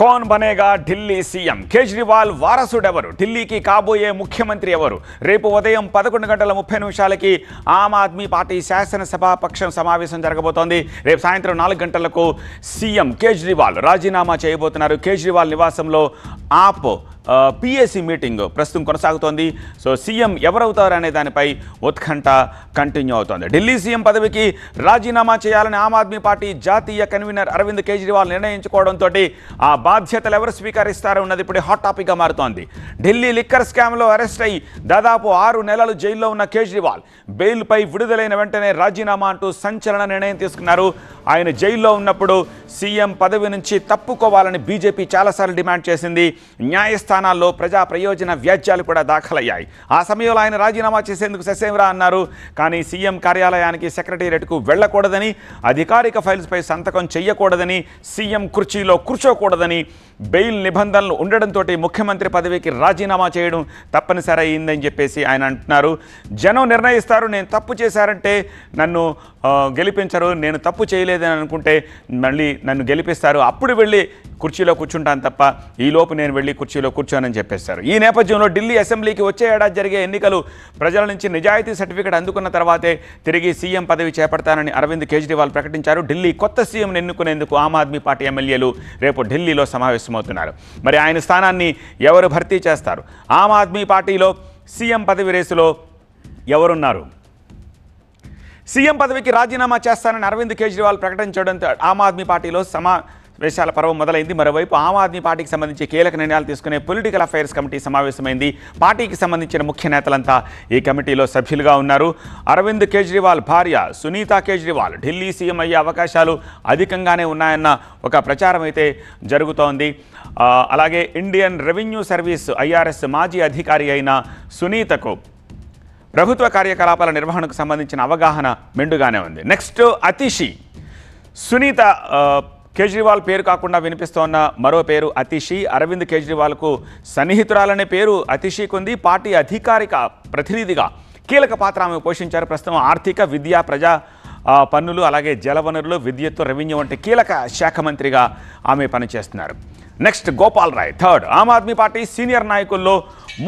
Cone బనేగా Delhi CM Kejriwal వారసుడెవరు ఢిల్లీకి కాబోయే ముఖ్యమంత్రి ఎవరు రేపు ఉదయం పదకొండు గంటల ముప్పై నిమిషాలకి ఆమ్ ఆద్మీ పార్టీ శాసనసభాపక్షం సమావేశం జరగబోతోంది రేపు సాయంత్రం నాలుగు గంటలకు సీఎం కేజ్రీవాల్ రాజీనామా చేయబోతున్నారు కేజ్రీవాల్ నివాసంలో ఆప్ పిఏసీ మీటింగ్ ప్రస్తుతం కొనసాగుతోంది సో సీఎం ఎవరవుతారనే దానిపై ఉత్కంఠ కంటిన్యూ అవుతోంది ఢిల్లీ సీఎం పదవికి రాజీనామా చేయాలని ఆమ్ ఆద్మీ పార్టీ జాతీయ కన్వీనర్ అరవింద్ కేజ్రీవాల్ నిర్ణయించుకోవడంతో ఆ బాధ్యతలు ఎవరు స్వీకరిస్తారో ఉన్నది ఇప్పుడు హాట్ టాపిక్గా మారుతోంది ఢిల్లీ లిక్కర్ స్కామ్లో అరెస్ట్ అయి దాదాపు ఆరు నెలలు జైల్లో ఉన్న కేజ్రీవాల్ బెయిల్పై విడుదలైన వెంటనే రాజీనామా అంటూ సంచలన నిర్ణయం తీసుకున్నారు ఆయన జైల్లో ఉన్నప్పుడు సీఎం పదవి నుంచి తప్పుకోవాలని బీజేపీ చాలాసార్లు డిమాండ్ చేసింది న్యాయస్థానం స్థానాల్లో ప్రజా ప్రయోజన వ్యాజ్యాలు కూడా దాఖలయ్యాయి ఆ సమయంలో ఆయన రాజీనామా చేసేందుకు ససేమిరా అన్నారు కానీ సీఎం కార్యాలయానికి సెక్రటేరియట్కు వెళ్లకూడదని అధికారిక ఫైల్స్పై సంతకం చేయకూడదని సీఎం కుర్చీలో కూర్చోకూడదని బెయిల్ నిబంధనలు ఉండడంతో ముఖ్యమంత్రి పదవికి రాజీనామా చేయడం తప్పనిసరి అయిందని చెప్పేసి ఆయన అంటున్నారు జనం నిర్ణయిస్తారు నేను తప్పు చేశారంటే నన్ను గెలిపించరు నేను తప్పు చేయలేదని అనుకుంటే మళ్ళీ నన్ను గెలిపిస్తారు అప్పుడు వెళ్ళి కుర్చీలో కూర్చుంటాను తప్ప ఈలోపు నేను వెళ్ళి కుర్చీలో కూర్చోనని చెప్పేశారు ఈ నేపథ్యంలో ఢిల్లీ అసెంబ్లీకి వచ్చే ఏడాది జరిగే ఎన్నికలు ప్రజల నుంచి నిజాయితీ సర్టిఫికేట్ అందుకున్న తర్వాతే తిరిగి సీఎం పదవి చేపడతానని అరవింద్ కేజ్రీవాల్ ప్రకటించారు ఢిల్లీ కొత్త సీఎంను ఎన్నుకునేందుకు ఆమ్ ఆద్మీ పార్టీ ఎమ్మెల్యేలు రేపు ఢిల్లీలో సమావేశమవుతున్నారు మరి ఆయన స్థానాన్ని ఎవరు భర్తీ చేస్తారు ఆమ్ ఆద్మీ పార్టీలో సీఎం పదవి రేసులో ఎవరున్నారు సీఎం పదవికి రాజీనామా చేస్తానని అరవింద్ కేజ్రీవాల్ ప్రకటించడంతో ఆమ్ ఆద్మీ పార్టీలో సమా వేషాల పర్వం మొదలైంది మరోవైపు ఆమ్ ఆద్మీ పార్టీకి సంబంధించి కీలక నిర్ణయాలు తీసుకునే పొలిటికల్ అఫైర్స్ కమిటీ సమావేశమైంది పార్టీకి సంబంధించిన ముఖ్య నేతలంతా ఈ కమిటీలో సభ్యులుగా ఉన్నారు అరవింద్ కేజ్రీవాల్ భార్య సునీత కేజ్రీవాల్ ఢిల్లీ సీఎం అయ్యే అవకాశాలు అధికంగానే ఉన్నాయన్న ఒక ప్రచారం అయితే జరుగుతోంది అలాగే ఇండియన్ రెవెన్యూ సర్వీస్ ఐఆర్ఎస్ మాజీ అధికారి అయిన సునీతకు ప్రభుత్వ కార్యకలాపాల నిర్వహణకు సంబంధించిన అవగాహన మెండుగానే ఉంది నెక్స్ట్ అతిషి సునీత కేజ్రీవాల్ పేరు కాకుండా వినిపిస్తోన్న మరో పేరు అతిషి అరవింద్ కేజ్రీవాల్కు సన్నిహితురాలనే పేరు అతిషికి ఉంది పార్టీ అధికారిక ప్రతినిధిగా కీలక పాత్ర ఆమె పోషించారు ప్రస్తుతం ఆర్థిక విద్యా ప్రజా పన్నులు అలాగే జలవనరులు విద్యుత్ రెవెన్యూ వంటి కీలక శాఖ మంత్రిగా ఆమె పనిచేస్తున్నారు next Gopal Rai third Aam Aadmi party senior నాయకుల్లో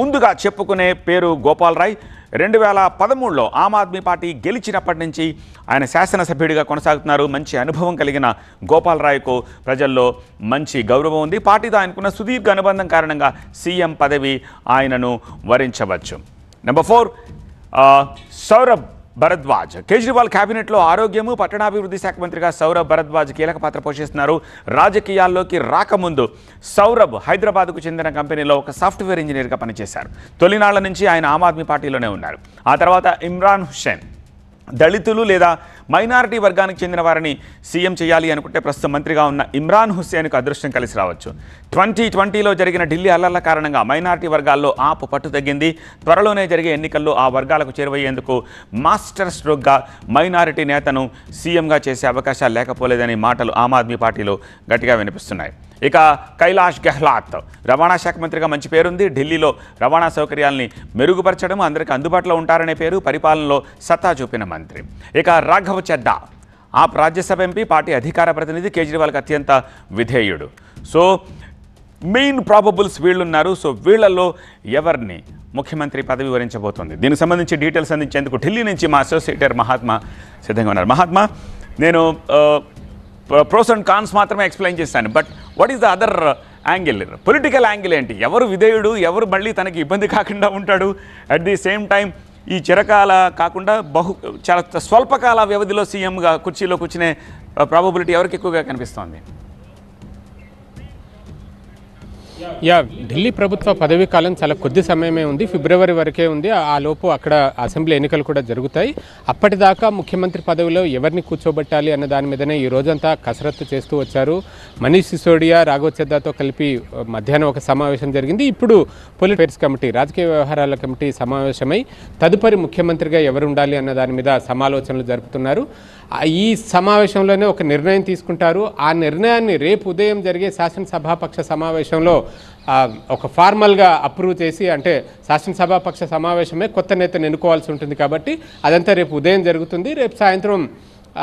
ముందుగా చెప్పుకునే పేరు గోపాల్ రాయ్ రెండు వేల పదమూడులో ఆమ్ ఆద్మీ పార్టీ గెలిచినప్పటి నుంచి ఆయన శాసనసభ్యుడిగా కొనసాగుతున్నారు మంచి అనుభవం కలిగిన గోపాలరాయ్కు ప్రజల్లో మంచి గౌరవం ఉంది పార్టీతో ఆయనకున్న సుదీర్ఘ అనుబంధం కారణంగా సీఎం పదవి ఆయనను వరించవచ్చు నెంబర్ ఫోర్ సౌరభ్ భరద్వాజ్ కేజ్రీవాల్ కేబినెట్లో ఆరోగ్యము పట్టణాభివృద్ధి శాఖ మంత్రిగా సౌరభ్ భరద్వాజ్ కీలక పాత్ర పోషిస్తున్నారు రాజకీయాల్లోకి రాకముందు సౌరభ్ హైదరాబాద్కు చెందిన కంపెనీలో ఒక సాఫ్ట్వేర్ ఇంజనీర్గా పనిచేశారు తొలినాళ్ల నుంచి ఆయన ఆమ్ ఆద్మీ పార్టీలోనే ఉన్నారు ఆ తర్వాత ఇమ్రాన్ హుషేన్ దళితులు లేదా మైనారిటీ వర్గానికి చెందిన వారిని సీఎం చేయాలి అనుకుంటే ప్రస్తుతం మంత్రిగా ఉన్న ఇమ్రాన్ హుస్సేన్కు అదృష్టం కలిసి రావచ్చు ట్వంటీ ట్వంటీలో జరిగిన ఢిల్లీ అల్లర్ల కారణంగా మైనారిటీ వర్గాల్లో ఆపు పట్టు తగ్గింది త్వరలోనే జరిగే ఎన్నికల్లో ఆ వర్గాలకు చేరువయ్యేందుకు మాస్టర్ స్ట్రోక్గా మైనారిటీ నేతను సీఎంగా చేసే అవకాశాలు లేకపోలేదనే మాటలు ఆమ్ ఆద్మీ పార్టీలో గట్టిగా వినిపిస్తున్నాయి ఇక కైలాష్ గెహ్లాత్ రవాణా శాఖ మంత్రిగా మంచి పేరుంది ఢిల్లీలో రవాణా సౌకర్యాల్ని మెరుగుపరచడం అందరికీ అందుబాటులో ఉంటారనే పేరు పరిపాలనలో సత్తా చూపిన మంత్రి ఇక రాఘవ్ చెడ్డా ఆ రాజ్యసభ ఎంపీ పార్టీ అధికార ప్రతినిధి కేజ్రీవాల్కి అత్యంత విధేయుడు సో మెయిన్ ప్రాబబుల్స్ ఉన్నారు సో వీళ్లలో ఎవరిని ముఖ్యమంత్రి పదవి వరించబోతోంది దీనికి సంబంధించి డీటెయిల్స్ అందించేందుకు ఢిల్లీ నుంచి మా అసోసియేటర్ మహాత్మా సిద్ధంగా ఉన్నారు మహాత్మా నేను ప్రోస్ అండ్ కాన్స్ మాత్రమే ఎక్స్ప్లెయిన్ చేశాను but what is the other angle political angle ఏంటి ఎవరు విధేయుడు ఎవరు మళ్ళీ తనకి ఇబ్బంది కాకుండా ఉంటాడు అట్ ది సేమ్ టైం ఈ చిరకాల కాకుండా బహు చాలా స్వల్పకాల వ్యవధిలో సీఎంగా కుర్చీలో కూర్చునే ప్రాబబిలిటీ ఎవరికి ఎక్కువగా కనిపిస్తోంది యా ఢిల్లీ ప్రభుత్వ పదవీ కాలం చాలా కొద్ది సమయమే ఉంది ఫిబ్రవరి వరకే ఉంది ఆ లోపు అక్కడ అసెంబ్లీ ఎన్నికలు కూడా జరుగుతాయి అప్పటిదాకా ముఖ్యమంత్రి పదవిలో ఎవరిని కూర్చోబెట్టాలి అన్న దాని మీదనే ఈ రోజంతా కసరత్తు చేస్తూ వచ్చారు మనీష్ సిసోడియా రాఘవ్ చెద్దాతో కలిపి మధ్యాహ్నం ఒక సమావేశం జరిగింది ఇప్పుడు పొలిటిక్స్ కమిటీ రాజకీయ వ్యవహారాల కమిటీ సమావేశమై తదుపరి ముఖ్యమంత్రిగా ఎవరు ఉండాలి అన్న దాని మీద సమాలోచనలు జరుపుతున్నారు ఈ సమావేశంలోనే ఒక నిర్ణయం తీసుకుంటారు ఆ నిర్ణయాన్ని రేపు ఉదయం జరిగే శాసనసభాపక్ష సమావేశంలో ఒక ఫార్మల్గా అప్రూవ్ చేసి అంటే శాసనసభాపక్ష సమావేశమే కొత్త నేతను ఎన్నుకోవాల్సి ఉంటుంది కాబట్టి అదంతా రేపు ఉదయం జరుగుతుంది రేపు సాయంత్రం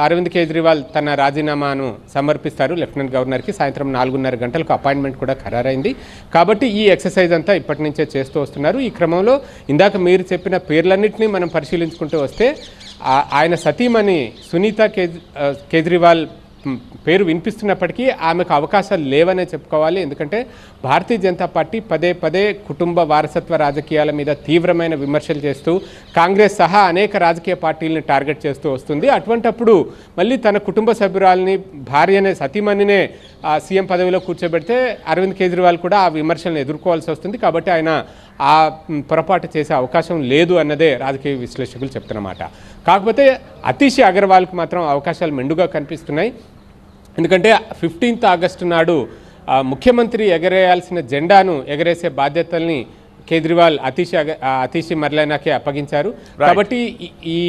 అరవింద్ కేజ్రీవాల్ తన రాజీనామాను సమర్పిస్తారు లెఫ్టినెంట్ గవర్నర్కి సాయంత్రం నాలుగున్నర గంటలకు అపాయింట్మెంట్ కూడా ఖరారైంది కాబట్టి ఈ ఎక్సర్సైజ్ అంతా ఇప్పటి నుంచే చేస్తూ వస్తున్నారు ఈ క్రమంలో ఇందాక మీరు చెప్పిన పేర్లన్నింటినీ మనం పరిశీలించుకుంటూ వస్తే ఆయన సతీమణి సునీత కేజ్రీవాల్ పేరు వినిపిస్తున్నప్పటికీ ఆమెకు అవకాశాలు లేవనే చెప్పుకోవాలి ఎందుకంటే భారతీయ జనతా పార్టీ పదే పదే కుటుంబ వారసత్వ రాజకీయాల మీద తీవ్రమైన విమర్శలు చేస్తూ కాంగ్రెస్ సహా అనేక రాజకీయ పార్టీలను టార్గెట్ చేస్తూ వస్తుంది అటువంటప్పుడు మళ్ళీ తన కుటుంబ సభ్యురాలని భార్యనే సతీమణినే సీఎం పదవిలో కూర్చోబెడితే అరవింద్ కేజ్రీవాల్ కూడా ఆ విమర్శలను ఎదుర్కోవాల్సి వస్తుంది కాబట్టి ఆయన ఆ పొరపాటు చేసే అవకాశం లేదు అన్నదే రాజకీయ విశ్లేషకులు చెప్తున్నమాట కాకపోతే అతిశి అగర్వాల్కి మాత్రం అవకాశాలు మెండుగా కనిపిస్తున్నాయి ఎందుకంటే ఫిఫ్టీన్త్ ఆగస్టు నాడు ముఖ్యమంత్రి ఎగరేయాల్సిన జెండాను ఎగరేసే బాధ్యతల్ని కేజ్రీవాల్ అగ అతిశి మర్లైనాకే అప్పగించారు కాబట్టి ఈ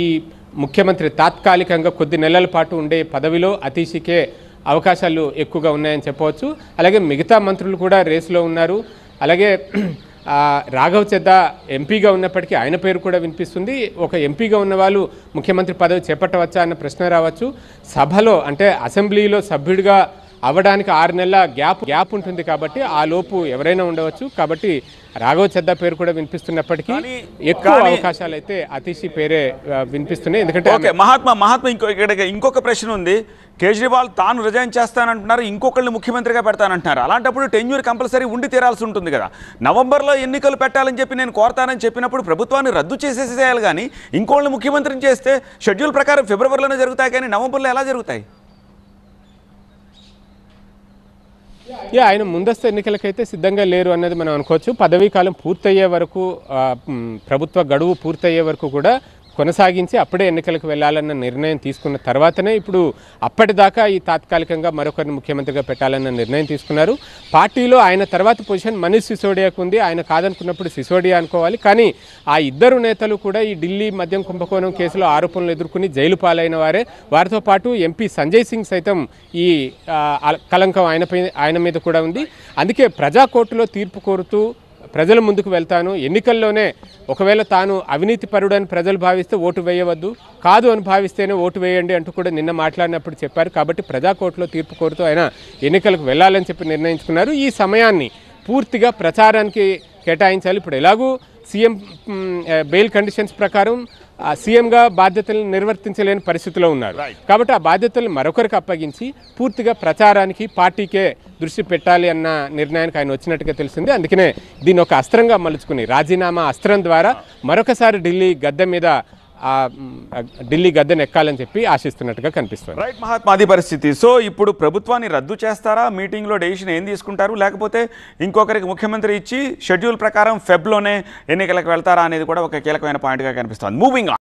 ముఖ్యమంత్రి తాత్కాలికంగా కొద్ది నెలల పాటు ఉండే పదవిలో అతీషికే అవకాశాలు ఎక్కువగా ఉన్నాయని చెప్పవచ్చు అలాగే మిగతా మంత్రులు కూడా రేసులో ఉన్నారు అలాగే రాఘవ్ చెద్ద ఎంపీగా ఉన్నప్పటికీ ఆయన పేరు కూడా వినిపిస్తుంది ఒక ఎంపీగా ఉన్న వాళ్ళు ముఖ్యమంత్రి పదవి చేపట్టవచ్చా అన్న ప్రశ్న రావచ్చు సభలో అంటే అసెంబ్లీలో సభ్యుడిగా అవ్వడానికి ఆరు నెలల గ్యాప్ గ్యాప్ ఉంటుంది కాబట్టి ఆ లోపు ఎవరైనా ఉండవచ్చు కాబట్టి రాఘవ చెద్ద పేరు కూడా వినిపిస్తున్నప్పటికీ ఎక్కువ అవకాశాలు అయితే అతిషి పేరే వినిపిస్తున్నాయి ఎందుకంటే ఓకే మహాత్మా మహాత్మా ఇంకో ఇక్కడ ఇంకొక ప్రశ్న ఉంది కేజ్రీవాల్ తాను రిజైన్ చేస్తానంటున్నారు ఇంకొకళ్ళు ముఖ్యమంత్రిగా పెడతానంటున్నారు అలాంటప్పుడు టెన్యూర్ కంపల్సరీ ఉండి తీరాల్సి ఉంటుంది కదా నవంబర్లో ఎన్నికలు పెట్టాలని చెప్పి నేను కోరతానని చెప్పినప్పుడు ప్రభుత్వాన్ని రద్దు చేసేసేయాలి కానీ ఇంకోళ్ళు ముఖ్యమంత్రిని చేస్తే షెడ్యూల్ ప్రకారం ఫిబ్రవరిలోనే జరుగుతాయి కానీ నవంబర్లో ఎలా జరుగుతాయి యా ఆయన ముందస్తు ఎన్నికలకైతే సిద్ధంగా లేరు అన్నది మనం అనుకోవచ్చు పదవీకాలం పూర్తయ్యే వరకు ప్రభుత్వ గడువు పూర్తయ్యే వరకు కూడా కొనసాగించి అప్పుడే ఎన్నికలకు వెళ్లాలన్న నిర్ణయం తీసుకున్న తర్వాతనే ఇప్పుడు అప్పటిదాకా ఈ తాత్కాలికంగా మరొకరిని ముఖ్యమంత్రిగా పెట్టాలన్న నిర్ణయం తీసుకున్నారు పార్టీలో ఆయన తర్వాత పొజిషన్ మనీష్ సిసోడియాకు ఉంది ఆయన కాదనుకున్నప్పుడు సిసోడియా అనుకోవాలి కానీ ఆ ఇద్దరు నేతలు కూడా ఈ ఢిల్లీ మద్యం కుంభకోణం కేసులో ఆరోపణలు ఎదుర్కొని జైలు పాలైన వారే వారితో పాటు ఎంపీ సంజయ్ సింగ్ సైతం ఈ కలంకం ఆయనపై ఆయన మీద కూడా ఉంది అందుకే ప్రజాకోర్టులో తీర్పు కోరుతూ ప్రజల ముందుకు వెళ్తాను ఎన్నికల్లోనే ఒకవేళ తాను అవినీతి పరుడని ప్రజలు భావిస్తే ఓటు వేయవద్దు కాదు అని భావిస్తేనే ఓటు వేయండి అంటూ కూడా నిన్న మాట్లాడినప్పుడు చెప్పారు కాబట్టి ప్రజాకోర్టులో తీర్పు కోరుతూ ఆయన ఎన్నికలకు వెళ్ళాలని చెప్పి నిర్ణయించుకున్నారు ఈ సమయాన్ని పూర్తిగా ప్రచారానికి కేటాయించాలి ఇప్పుడు ఎలాగూ సీఎం బెయిల్ కండిషన్స్ ప్రకారం సీఎంగా బాధ్యతలను నిర్వర్తించలేని పరిస్థితిలో ఉన్నారు కాబట్టి ఆ బాధ్యతలు మరొకరికి అప్పగించి పూర్తిగా ప్రచారానికి పార్టీకే దృష్టి పెట్టాలి అన్న నిర్ణయానికి ఆయన వచ్చినట్టుగా తెలిసింది అందుకనే దీన్ని ఒక అస్త్రంగా మలుచుకుని రాజీనామా అస్త్రం ద్వారా ah. మరొకసారి ఢిల్లీ గద్దె మీద ఢిల్లీ గద్దెను ఎక్కాలని చెప్పి ఆశిస్తున్నట్టుగా కనిపిస్తుంది రైట్ మహాత్మాది పరిస్థితి సో ఇప్పుడు ప్రభుత్వాన్ని రద్దు చేస్తారా మీటింగ్లో డెసిషన్ ఏం తీసుకుంటారు లేకపోతే ఇంకొకరికి ముఖ్యమంత్రి ఇచ్చి షెడ్యూల్ ప్రకారం ఫెబ్లోనే ఎన్నికలకు వెళ్తారా అనేది కూడా ఒక కీలకమైన పాయింట్గా కనిపిస్తుంది మూవింగ్